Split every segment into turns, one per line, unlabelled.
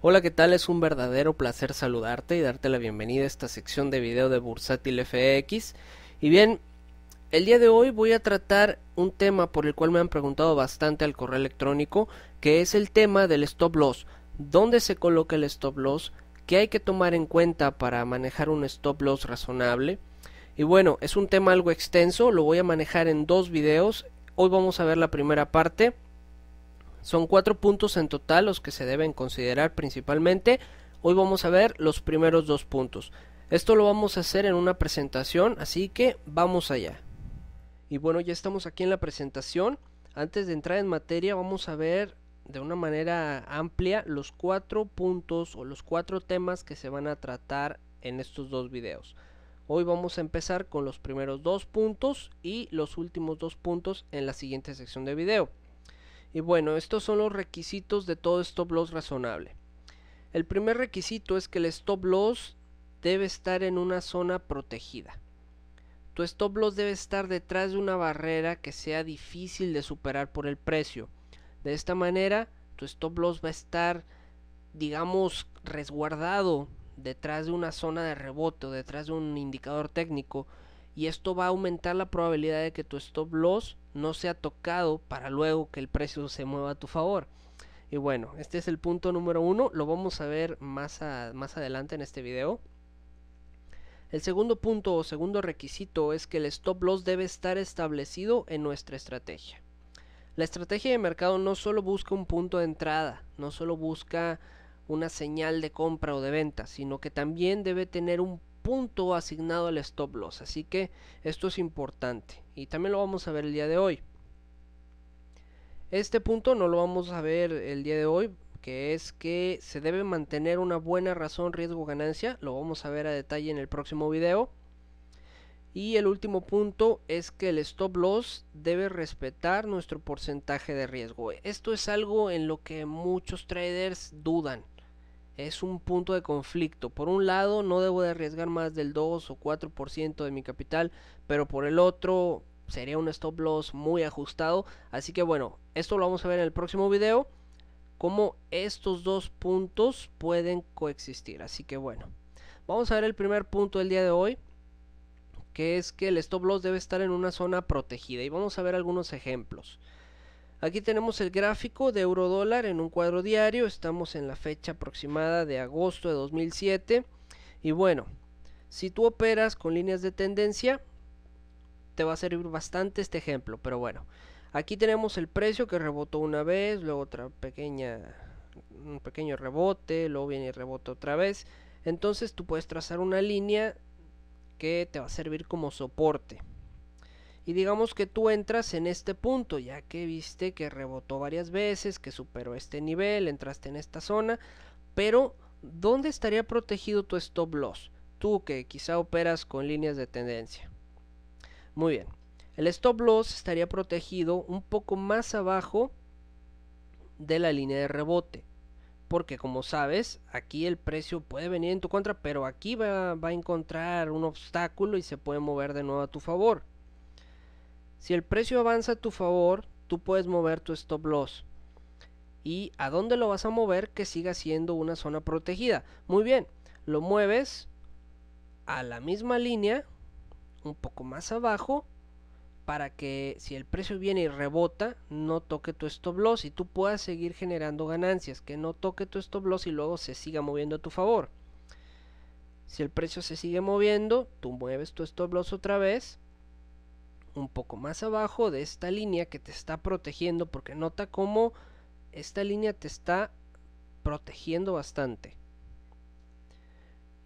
Hola, ¿qué tal? Es un verdadero placer saludarte y darte la bienvenida a esta sección de video de Bursátil FX. Y bien, el día de hoy voy a tratar un tema por el cual me han preguntado bastante al correo electrónico, que es el tema del stop loss. ¿Dónde se coloca el stop loss? ¿Qué hay que tomar en cuenta para manejar un stop loss razonable? Y bueno, es un tema algo extenso, lo voy a manejar en dos videos. Hoy vamos a ver la primera parte son cuatro puntos en total los que se deben considerar principalmente. Hoy vamos a ver los primeros dos puntos. Esto lo vamos a hacer en una presentación, así que vamos allá. Y bueno, ya estamos aquí en la presentación. Antes de entrar en materia vamos a ver de una manera amplia los cuatro puntos o los cuatro temas que se van a tratar en estos dos videos. Hoy vamos a empezar con los primeros dos puntos y los últimos dos puntos en la siguiente sección de video. Y bueno, estos son los requisitos de todo stop loss razonable. El primer requisito es que el stop loss debe estar en una zona protegida. Tu stop loss debe estar detrás de una barrera que sea difícil de superar por el precio. De esta manera, tu stop loss va a estar, digamos, resguardado detrás de una zona de rebote o detrás de un indicador técnico y esto va a aumentar la probabilidad de que tu stop loss no sea tocado para luego que el precio se mueva a tu favor. Y bueno, este es el punto número uno, lo vamos a ver más, más adelante en este video. El segundo punto o segundo requisito es que el stop loss debe estar establecido en nuestra estrategia. La estrategia de mercado no solo busca un punto de entrada, no solo busca una señal de compra o de venta, sino que también debe tener un punto asignado al stop loss. Así que esto es importante y también lo vamos a ver el día de hoy. Este punto no lo vamos a ver el día de hoy, que es que se debe mantener una buena razón riesgo-ganancia. Lo vamos a ver a detalle en el próximo video. Y el último punto es que el stop loss debe respetar nuestro porcentaje de riesgo. Esto es algo en lo que muchos traders dudan es un punto de conflicto. Por un lado, no debo de arriesgar más del 2 o 4% de mi capital, pero por el otro, sería un stop loss muy ajustado. Así que bueno, esto lo vamos a ver en el próximo video, cómo estos dos puntos pueden coexistir. Así que bueno, vamos a ver el primer punto del día de hoy, que es que el stop loss debe estar en una zona protegida. Y vamos a ver algunos ejemplos. Aquí tenemos el gráfico de euro dólar en un cuadro diario, estamos en la fecha aproximada de agosto de 2007 y bueno, si tú operas con líneas de tendencia te va a servir bastante este ejemplo, pero bueno, aquí tenemos el precio que rebotó una vez, luego otra pequeña un pequeño rebote, luego viene y rebota otra vez, entonces tú puedes trazar una línea que te va a servir como soporte. Y digamos que tú entras en este punto, ya que viste que rebotó varias veces, que superó este nivel, entraste en esta zona, pero ¿dónde estaría protegido tu stop loss? Tú que quizá operas con líneas de tendencia. Muy bien, el stop loss estaría protegido un poco más abajo de la línea de rebote. Porque como sabes, aquí el precio puede venir en tu contra, pero aquí va, va, a encontrar un obstáculo y se puede mover de nuevo a tu favor. Si el precio avanza a tu favor, tú puedes mover tu stop loss. ¿Y a dónde lo vas a mover que siga siendo una zona protegida? Muy bien, lo mueves a la misma línea, un poco más abajo, para que si el precio viene y rebota, no toque tu stop loss y tú puedas seguir generando ganancias, que no toque tu stop loss y luego se siga moviendo a tu favor. Si el precio se sigue moviendo, tú mueves tu stop loss otra vez un poco más abajo de esta línea que te está protegiendo porque nota cómo esta línea te está protegiendo bastante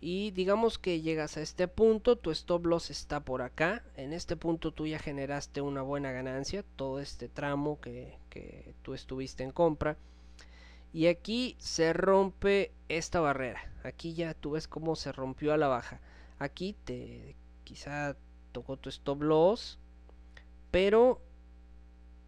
y digamos que llegas a este punto, tu stop loss está por acá, en este punto tú ya generaste una buena ganancia, todo este tramo que, que, tú estuviste en compra, y aquí se rompe esta barrera, aquí ya tú ves cómo se rompió a la baja, aquí te quizá tocó tu stop loss, pero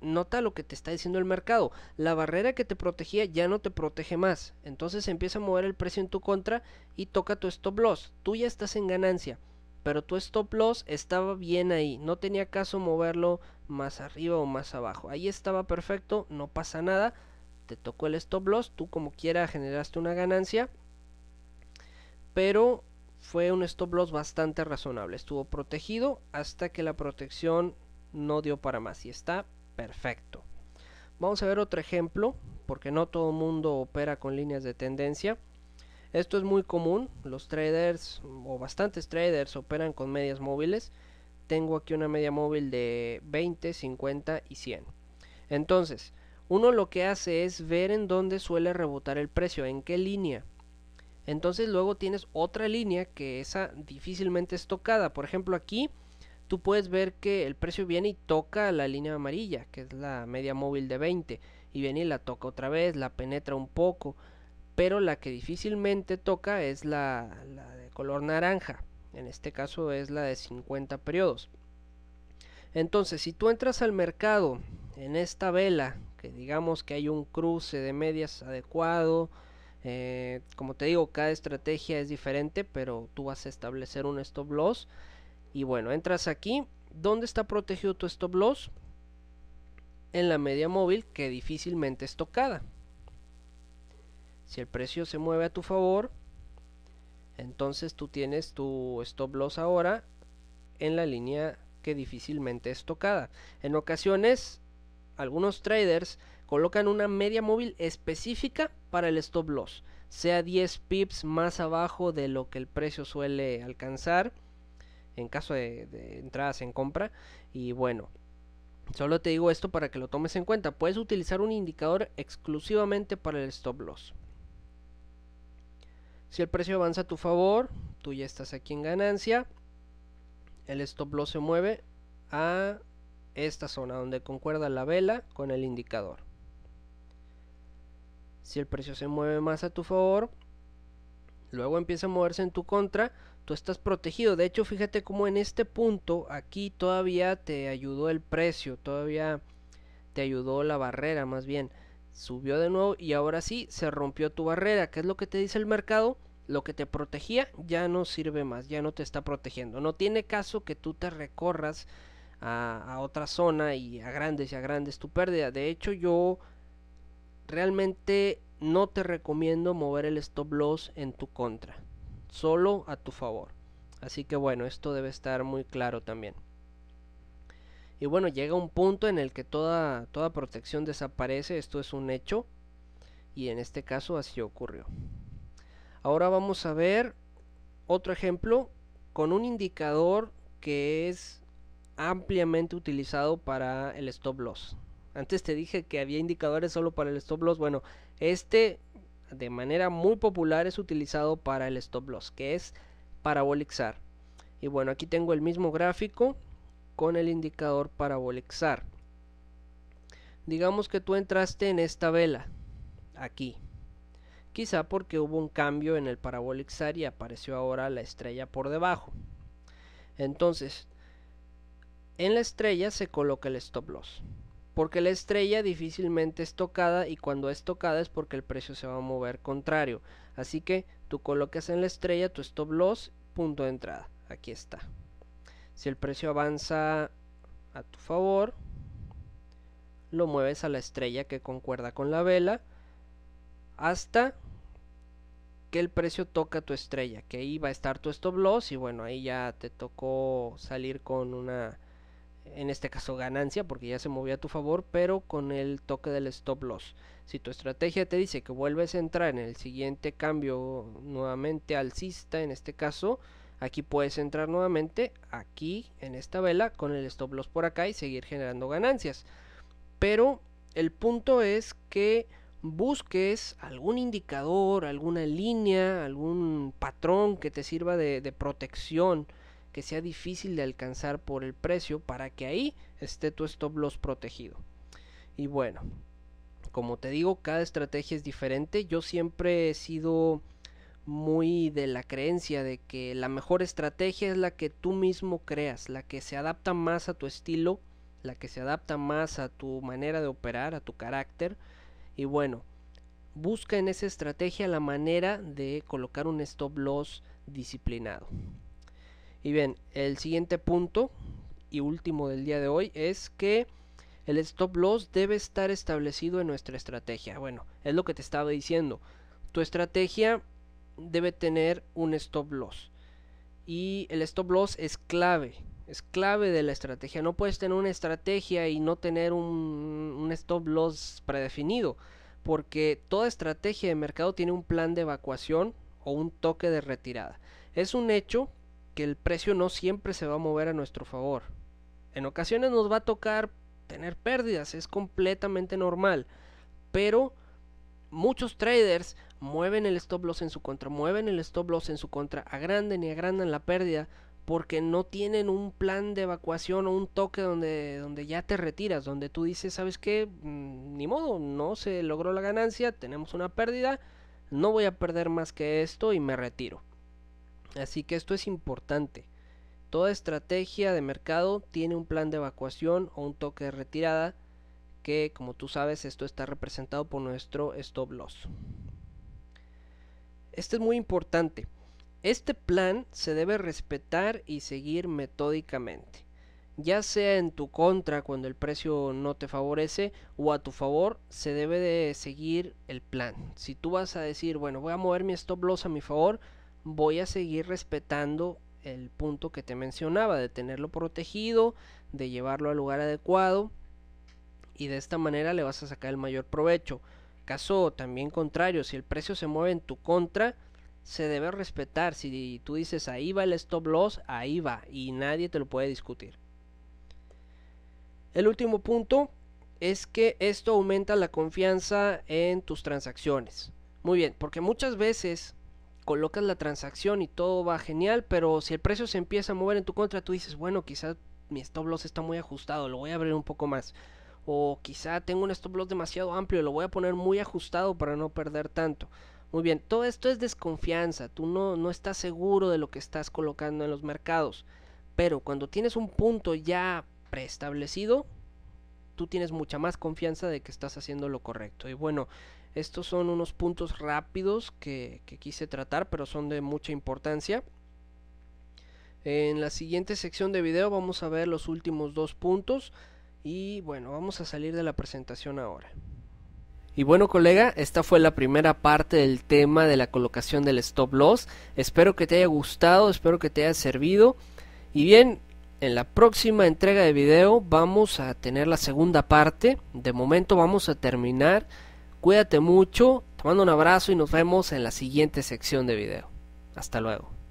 nota lo que te está diciendo el mercado. La barrera que te protegía ya no te protege más. Entonces empieza a mover el precio en tu contra y toca tu stop loss. Tú ya estás en ganancia, pero tu stop loss estaba bien ahí. No tenía caso moverlo más arriba o más abajo. Ahí estaba perfecto, no pasa nada. Te tocó el stop loss, tú como quiera generaste una ganancia. Pero fue un stop loss bastante razonable. Estuvo protegido hasta que la protección no dio para más y está perfecto. Vamos a ver otro ejemplo, porque no todo el mundo opera con líneas de tendencia. Esto es muy común, los traders o bastantes traders operan con medias móviles. Tengo aquí una media móvil de 20, 50 y 100. Entonces, uno lo que hace es ver en dónde suele rebotar el precio, en qué línea. Entonces luego tienes otra línea que esa difícilmente es tocada. Por ejemplo aquí tú puedes ver que el precio viene y toca la línea amarilla, que es la media móvil de 20, y viene y la toca otra vez, la penetra un poco, pero la que difícilmente toca es la, de color naranja, en este caso es la de 50 periodos. Entonces, si tú entras al mercado en esta vela, que digamos que hay un cruce de medias adecuado, eh, como te digo, cada estrategia es diferente, pero tú vas a establecer un stop loss y bueno, entras aquí. ¿Dónde está protegido tu stop loss? En la media móvil que difícilmente es tocada. Si el precio se mueve a tu favor, entonces tú tienes tu stop loss ahora en la línea que difícilmente es tocada. En ocasiones, algunos traders colocan una media móvil específica para el stop loss, sea 10 pips más abajo de lo que el precio suele alcanzar en caso de, entradas en compra. Y bueno, Solo te digo esto para que lo tomes en cuenta. Puedes utilizar un indicador exclusivamente para el stop loss. Si el precio avanza a tu favor, tú ya estás aquí en ganancia. El stop loss se mueve a esta zona donde concuerda la vela con el indicador. Si el precio se mueve más a tu favor, luego empieza a moverse en tu contra, tú estás protegido. De hecho, fíjate cómo en este punto aquí todavía te ayudó el precio, todavía te ayudó la barrera más bien. Subió de nuevo y ahora sí se rompió tu barrera. ¿Qué es lo que te dice el mercado? Lo que te protegía ya no sirve más, ya no te está protegiendo. No tiene caso que tú te recorras a, otra zona y a grandes y grandes tu pérdida. De hecho, yo realmente no te recomiendo mover el stop loss en tu contra solo a tu favor. Así que bueno, esto debe estar muy claro también. Y bueno, llega un punto en el que toda, toda protección desaparece, esto es un hecho, y en este caso así ocurrió. Ahora vamos a ver otro ejemplo con un indicador que es ampliamente utilizado para el stop loss. Antes te dije que había indicadores solo para el stop loss, bueno, este de manera muy popular es utilizado para el stop loss, que es parabolixar Y bueno, aquí tengo el mismo gráfico con el indicador parabolixar Digamos que tú entraste en esta vela, aquí. Quizá porque hubo un cambio en el parabolixar y apareció ahora la estrella por debajo. Entonces, en la estrella se coloca el stop loss porque la estrella difícilmente es tocada y cuando es tocada es porque el precio se va a mover contrario. Así que tú colocas en la estrella tu stop loss, punto de entrada. Aquí está. Si el precio avanza a tu favor, lo mueves a la estrella que concuerda con la vela hasta que el precio toca tu estrella, que ahí va a estar tu stop loss y bueno, ahí ya te tocó salir con una en este caso ganancia porque ya se movió a tu favor, pero con el toque del stop loss. Si tu estrategia te dice que vuelves a entrar en el siguiente cambio nuevamente alcista, en este caso, aquí puedes entrar nuevamente aquí en esta vela con el stop loss por acá y seguir generando ganancias. Pero el punto es que busques algún indicador, alguna línea, algún patrón que te sirva de, de protección que sea difícil de alcanzar por el precio para que ahí esté tu stop loss protegido. Y bueno, como te digo, cada estrategia es diferente. Yo siempre he sido muy de la creencia de que la mejor estrategia es la que tú mismo creas, la que se adapta más a tu estilo, la que se adapta más a tu manera de operar, a tu carácter. Y bueno, busca en esa estrategia la manera de colocar un stop loss disciplinado. Y bien, el siguiente punto y último del día de hoy es que el stop loss debe estar establecido en nuestra estrategia. Bueno, es lo que te estaba diciendo. Tu estrategia debe tener un stop loss. Y el stop loss es clave. Es clave de la estrategia. No puedes tener una estrategia y no tener un, stop loss predefinido. Porque toda estrategia de mercado tiene un plan de evacuación o un toque de retirada. Es un hecho que el precio no siempre se va a mover a nuestro favor. En ocasiones nos va a tocar tener pérdidas, es completamente normal, pero muchos traders mueven el stop loss en su contra, mueven el stop loss en su contra, agranden y agrandan la pérdida porque no tienen un plan de evacuación o un toque donde, donde ya te retiras, donde tú dices, ¿sabes qué? Mm, ni modo, no se logró la ganancia, tenemos una pérdida, no voy a perder más que esto y me retiro. Así que esto es importante. Toda estrategia de mercado tiene un plan de evacuación o un toque de retirada que como tú sabes esto está representado por nuestro stop loss. Este es muy importante. Este plan se debe respetar y seguir metódicamente. Ya sea en tu contra cuando el precio no te favorece o a tu favor, se debe de seguir el plan. Si tú vas a decir, bueno, voy a mover mi stop loss a mi favor, voy a seguir respetando el punto que te mencionaba, de tenerlo protegido, de llevarlo al lugar adecuado y de esta manera le vas a sacar el mayor provecho. Caso también contrario, si el precio se mueve en tu contra, se debe respetar. Si tú dices ahí va el stop loss, ahí va y nadie te lo puede discutir. El último punto es que esto aumenta la confianza en tus transacciones. Muy bien, porque muchas veces colocas la transacción y todo va genial, pero si el precio se empieza a mover en tu contra, tú dices, bueno, quizás mi stop loss está muy ajustado, lo voy a abrir un poco más. O quizá tengo un stop loss demasiado amplio, lo voy a poner muy ajustado para no perder tanto. Muy bien, todo esto es desconfianza, tú no, no estás seguro de lo que estás colocando en los mercados. Pero cuando tienes un punto ya preestablecido, tú tienes mucha más confianza de que estás haciendo lo correcto. Y bueno, estos son unos puntos rápidos que, quise tratar, pero son de mucha importancia. En la siguiente sección de video vamos a ver los últimos dos puntos y bueno, vamos a salir de la presentación ahora. Y bueno colega, esta fue la primera parte del tema de la colocación del stop loss. Espero que te haya gustado, espero que te haya servido. Y bien, en la próxima entrega de video vamos a tener la segunda parte. De momento vamos a terminar Cuídate mucho, te mando un abrazo y nos vemos en la siguiente sección de video. Hasta luego.